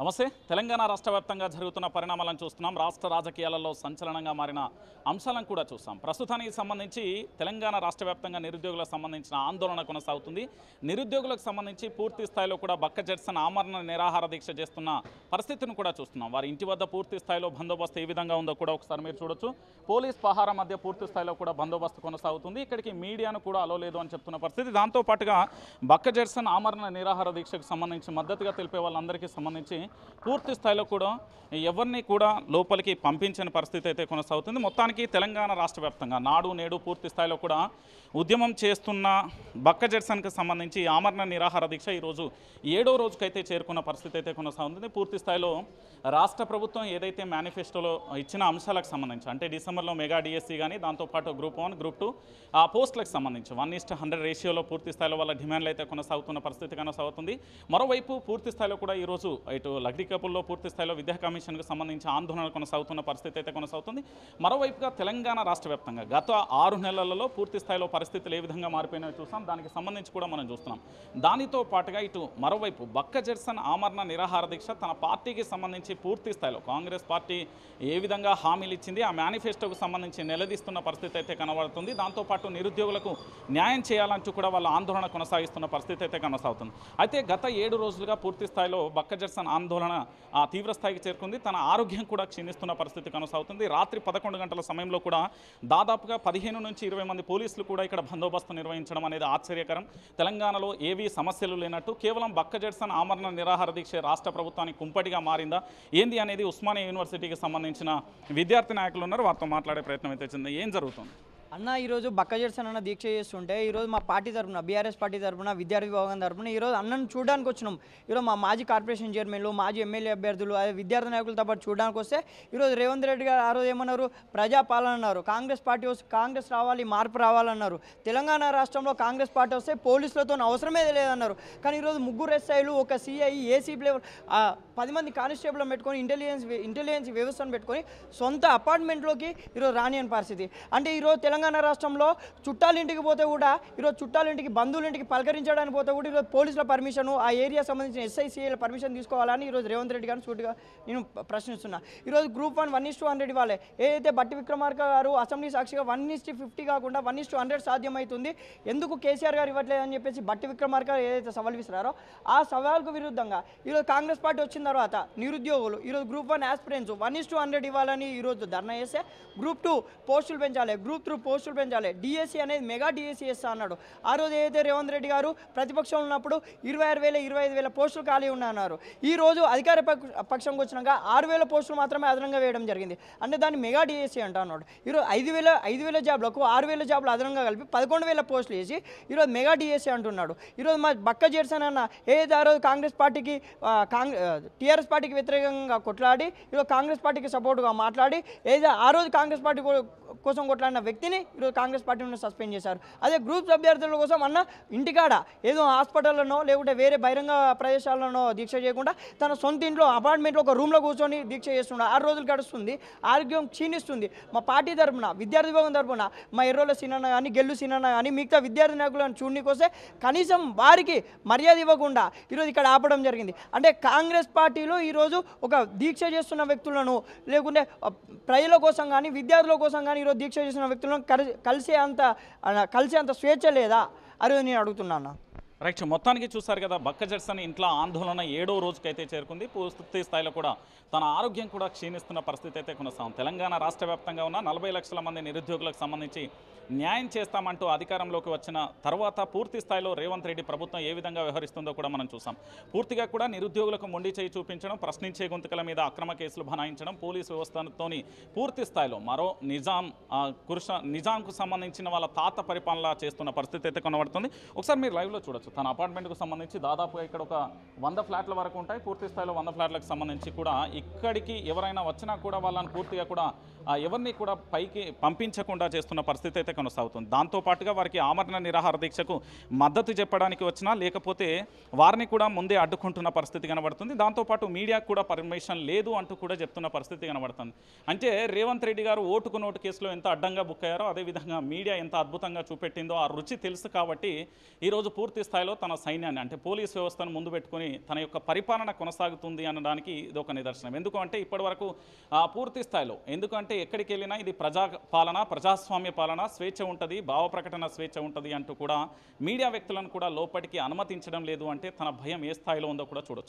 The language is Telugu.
నమస్తే తెలంగాణ రాష్ట్ర వ్యాప్తంగా జరుగుతున్న పరిణామాలను చూస్తున్నాం రాష్ట్ర రాజకీయాలలో సంచలనంగా మారిన అంశాలను కూడా చూస్తాం ప్రస్తుతానికి సంబంధించి తెలంగాణ రాష్ట్ర వ్యాప్తంగా నిరుద్యోగులకు సంబంధించిన ఆందోళన కొనసాగుతుంది నిరుద్యోగులకు సంబంధించి పూర్తి స్థాయిలో కూడా బక్క జడ్సన్ ఆమరణ నిరాహార దీక్ష చేస్తున్న పరిస్థితిని కూడా చూస్తున్నాం వారి ఇంటి వద్ద పూర్తి స్థాయిలో బందోబస్తు ఏ విధంగా ఉందో కూడా ఒకసారి మీరు చూడొచ్చు పోలీస్ పహార మధ్య పూర్తి స్థాయిలో కూడా బందోబస్తు కొనసాగుతుంది ఇక్కడికి మీడియాను కూడా అలవలేదు అని చెప్తున్న పరిస్థితి దాంతోపాటుగా బక్క జడ్సన్ ఆమరణ నిరాహార దీక్షకు సంబంధించి మద్దతుగా తెలిపే వాళ్ళందరికీ సంబంధించి పూర్తి స్థాయిలో కూడా ఎవరిని కూడా లోపలికి పంపించని పరిస్థితి అయితే కొనసాగుతుంది మొత్తానికి తెలంగాణ రాష్ట్ర వ్యాప్తంగా నాడు నేడు పూర్తి స్థాయిలో కూడా ఉద్యమం చేస్తున్న బక్క జెడ్సన్కి సంబంధించి ఆమరణ నిరాహార దీక్ష ఈరోజు ఏడో రోజుకైతే చేరుకున్న పరిస్థితి అయితే కొనసాగుతుంది పూర్తి స్థాయిలో రాష్ట్ర ప్రభుత్వం ఏదైతే మేనిఫెస్టోలో ఇచ్చిన అంశాలకు సంబంధించి అంటే డిసెంబర్లో మెగా డిఎస్సీ కానీ దాంతోపాటు గ్రూప్ వన్ గ్రూప్ టూ ఆ పోస్టులకు సంబంధించి వన్ ఈస్ట్ హండ్రెడ్ రేషియోలో పూర్తి స్థాయిలో వాళ్ళ డిమాండ్లు అయితే కొనసాగుతున్న పరిస్థితి కొనసాగుతుంది మరోవైపు పూర్తి స్థాయిలో కూడా ఈరోజు ఇటు లగ్డికపుల్లో పూర్తి పూర్తిస్థాయిలో విద్యా కమిషన్కు సంబంధించి ఆందోళన కొనసాగుతున్న పరిస్థితి అయితే కొనసాగుతుంది మరోవైపుగా తెలంగాణ రాష్ట్ర వ్యాప్తంగా గత ఆరు నెలలలో పూర్తిస్థాయిలో పరిస్థితులు ఏ విధంగా మారిపోయినాయో చూస్తాం దానికి సంబంధించి కూడా మనం చూస్తున్నాం దానితో పాటుగా ఇటు మరోవైపు బక్క జెడ్సన్ ఆమరణ నిరాహార దీక్ష తన పార్టీకి సంబంధించి పూర్తి స్థాయిలో కాంగ్రెస్ పార్టీ ఏ విధంగా హామీలు ఇచ్చింది ఆ మేనిఫెస్టోకు సంబంధించి నిలదీస్తున్న పరిస్థితి అయితే కనబడుతుంది దాంతోపాటు నిరుద్యోగులకు న్యాయం చేయాలంటూ కూడా వాళ్ళ ఆందోళన కొనసాగిస్తున్న పరిస్థితి అయితే కొనసాగుతుంది అయితే గత ఏడు రోజులుగా పూర్తి స్థాయిలో బక్క జెడ్సన్ ఆందోళన తీవ్రస్థాయికి చేరుకుంది తన ఆరోగ్యం కూడా క్షీణిస్తున్న పరిస్థితి కొనసాగుతుంది రాత్రి పదకొండు గంటల సమయంలో కూడా దాదాపుగా పదిహేను నుంచి ఇరవై మంది పోలీసులు కూడా ఇక్కడ బందోబస్తు నిర్వహించడం అనేది ఆశ్చర్యకరం తెలంగాణలో ఏవీ సమస్యలు లేనట్టు కేవలం బక్క జడ్సన్ ఆమరణ నిరాహార దీక్ష రాష్ట్ర ప్రభుత్వానికి కుంపటిగా మారిందా ఏంది అనేది ఉస్మానియా యూనివర్సిటీకి సంబంధించిన విద్యార్థి నాయకులు ఉన్నారు వారితో మాట్లాడే ప్రయత్నం అయితే చెంది ఏం జరుగుతుంది అన్న ఈరోజు బక్క బక్కజర్సన్ అన్న దీక్ష చేస్తుంటే ఈరోజు మా పార్టీ తరఫున బీఆర్ఎస్ పార్టీ తరఫున విద్యార్థి విభాగం తరఫున ఈరోజు అన్నను చూడడానికి వచ్చినాం ఈరోజు మా మాజీ కార్పొరేషన్ చైర్మన్లు మాజీ ఎమ్మెల్యే అభ్యర్థులు అదే విద్యార్థి నాయకులతో పాటు చూడడానికి వస్తే ఈరోజు రేవంత్ రెడ్డి గారు ఆ రోజు ఏమన్నారు ప్రజాపాలన అన్నారు కాంగ్రెస్ పార్టీ వస్తే కాంగ్రెస్ రావాలి మార్పు రావాలన్నారు తెలంగాణ రాష్ట్రంలో కాంగ్రెస్ పార్టీ వస్తే పోలీసులతో అవసరమే లేదన్నారు కానీ ఈరోజు ముగ్గురు ఎస్ఐలు ఒక సిఐ ఏసీ ప్లేవర్ పది మంది కానిస్టేబుల్ పెట్టుకొని ఇంటెలిజెన్స్ ఇంటెలిజెన్స్ వ్యవస్థను పెట్టుకొని సొంత అపార్ట్మెంట్లోకి ఈరోజు రాని పరిస్థితి అంటే ఈరోజు తెలంగాణ తెలంగాణ రాష్ట్రంలో చుట్టాలింటికి పోతే కూడా ఈరోజు చుట్టాలింటికి బంధువులింటికి పలకరించడానికి పోతే కూడా ఈరోజు పోలీసుల పర్మిషన్ ఆ ఏరియా సంబంధించిన ఎస్ఐసిఐల పర్మిషన్ తీసుకోవాలని ఈరోజు రేవంత్ రెడ్డి గారిని సూటిగా నేను ప్రశ్నిస్తున్నా ఈరోజు group one one is to hundred ఇవ్వాలి ఏదైతే బట్టి విక్రమార్క గారు అసెంబ్లీ సాక్షిగా వన్ ఇస్టు ఫిఫ్టీ కాకుండా వన్ ఇస్టు హండ్రెడ్ సాధ్యమవుతుంది ఎందుకు కేసీఆర్ గారు ఇవ్వట్లేదు అని చెప్పేసి బట్టి విక్రమార్క ఏదైతే సవాల్ విసిరారో ఆ సవాల్కు విరుద్ధంగా ఈరోజు కాంగ్రెస్ పార్టీ వచ్చిన తర్వాత నిరుద్యోగులు ఈరోజు group one aspirants one is to hundred ఇవ్వాలని ఈరోజు ధర్నా చేస్తే గ్రూప్ టూ పోస్టులు పెంచాలి గ్రూప్ త్రూ పోస్టులు పెంచాలి డిఎస్సీ e అనేది మెగా డిఎస్సీ చేస్తా e అన్నాడు ఆ రోజు ఏదైతే రేవంత్ రెడ్డి గారు ప్రతిపక్షంలో ఉన్నప్పుడు ఇరవై ఆరు వేల ఇరవై ఐదు వేల పోస్టులు ఖాళీ ఉన్నాయన్నారు ఈ రోజు అధికార పక్షంకి వచ్చినాక ఆరు వేల పోస్టులు మాత్రమే అదనంగా వేయడం జరిగింది అంటే దాన్ని మెగా డిఎస్సీ e అంట అన్నాడు ఈరోజు ఐదు వేల ఐదు వేల జాబ్లకు ఆరు వేల జాబ్లు అదనంగా కలిపి పదకొండు వేల పోస్టులు వేసి ఈరోజు మెగా డిఎస్సీ అంటున్నాడు ఈరోజు మా బక్క జేర్సన్ అన్న ఏదైతే ఆ రోజు కాంగ్రెస్ పార్టీకి కాంగ్రెస్ టీఆర్ఎస్ పార్టీకి వ్యతిరేకంగా కొట్లాడి ఈరోజు కాంగ్రెస్ పార్టీకి సపోర్టుగా మాట్లాడి ఏదైతే ఆ రోజు కాంగ్రెస్ పార్టీ కోసం కొట్లాడిన వ్యక్తిని ఈరోజు కాంగ్రెస్ పార్టీ నుండి సస్పెండ్ చేశారు అదే గ్రూప్ అభ్యర్థుల కోసం అన్న ఇంటికాడ ఏదో హాస్పిటల్లోనో లేకుంటే వేరే బహిరంగ ప్రదేశాలలోనో దీక్ష చేయకుండా తన సొంత ఇంట్లో అపార్ట్మెంట్లో ఒక రూమ్లో కూర్చొని దీక్ష చేస్తున్నాడు ఆరు రోజులు గడుస్తుంది ఆరోగ్యం క్షీణిస్తుంది మా పార్టీ తరఫున విద్యార్థి భవన్ తరఫున మా ఎర్రోల సినన్న కానీ గెల్లు సినన్న కానీ మిగతా విద్యార్థి నాయకులను చూడనికొస్తే కనీసం వారికి మర్యాద ఇవ్వకుండా ఈరోజు ఇక్కడ ఆపడం జరిగింది అంటే కాంగ్రెస్ పార్టీలో ఈరోజు ఒక దీక్ష చేస్తున్న వ్యక్తులను లేకుంటే ప్రజల కోసం కానీ విద్యార్థుల కోసం కానీ ఈరోజు దీక్ష చేస్తున్న వ్యక్తులను కలిసే అంత కలిసే అంత స్వేచ్ఛ లేదా అని నేను అడుగుతున్నాను రైట్ మొత్తానికి చూశారు కదా బక్క జడ్సన్ ఇంట్లో ఆందోళన ఏడో రోజుకైతే చేరుకుంది పూర్తి స్థాయిలో కూడా తన ఆరోగ్యం కూడా క్షీణిస్తున్న పరిస్థితి అయితే కొనసాగుతుంది తెలంగాణ రాష్ట్ర వ్యాప్తంగా ఉన్న నలభై లక్షల మంది నిరుద్యోగులకు సంబంధించి న్యాయం చేస్తామంటూ అధికారంలోకి వచ్చిన తర్వాత పూర్తి స్థాయిలో రేవంత్ రెడ్డి ప్రభుత్వం ఏ విధంగా వ్యవహరిస్తుందో కూడా మనం చూసాం పూర్తిగా కూడా నిరుద్యోగులకు మొండి చేయి చూపించడం ప్రశ్నించే గుంతుకల మీద అక్రమ కేసులు బనాయించడం పోలీసు వ్యవస్థతోని పూర్తి స్థాయిలో మరో నిజాం కురుష నిజాంకు సంబంధించిన వాళ్ళ తాత పరిపాలన చేస్తున్న పరిస్థితి అయితే కొనబడుతుంది ఒకసారి మీరు లైవ్లో చూడొచ్చు తన అపార్ట్మెంట్కు సంబంధించి దాదాపుగా ఇక్కడ ఒక వంద ఫ్లాట్ల వరకు ఉంటాయి పూర్తి స్థాయిలో వంద ఫ్లాట్లకు సంబంధించి కూడా ఇక్కడికి ఎవరైనా వచ్చినా కూడా వాళ్ళని పూర్తిగా కూడా ఎవరిని కూడా పైకి పంపించకుండా చేస్తున్న పరిస్థితి అయితే కొనసాగుతుంది దాంతోపాటుగా వారికి ఆమరణ నిరాహార దీక్షకు మద్దతు చెప్పడానికి వచ్చినా లేకపోతే వారిని కూడా ముందే అడ్డుకుంటున్న పరిస్థితి కనబడుతుంది దాంతోపాటు మీడియాకు కూడా పర్మిషన్ లేదు అంటూ కూడా చెప్తున్న పరిస్థితి కనబడుతుంది అంటే రేవంత్ రెడ్డి గారు ఓటుకు నోటు కేసులో ఎంత అడ్డంగా బుక్ అయ్యారో అదేవిధంగా మీడియా ఎంత అద్భుతంగా చూపెట్టిందో ఆ రుచి తెలుసు కాబట్టి ఈరోజు పూర్తి స్థాయి స్థాయిలో తన సైన్యాన్ని అంటే పోలీస్ వ్యవస్థను ముందు పెట్టుకుని తన యొక్క పరిపాలన కొనసాగుతుంది అనడానికి ఇది ఒక నిదర్శనం ఎందుకంటే ఇప్పటి వరకు పూర్తి స్థాయిలో ఎందుకంటే ఎక్కడికి వెళ్ళినా ఇది ప్రజా పాలన ప్రజాస్వామ్య పాలన స్వేచ్ఛ ఉంటుంది భావ ప్రకటన స్వేచ్ఛ ఉంటుంది అంటూ కూడా మీడియా వ్యక్తులను కూడా లోపలికి అనుమతించడం లేదు అంటే తన భయం ఏ స్థాయిలో ఉందో కూడా చూడొచ్చు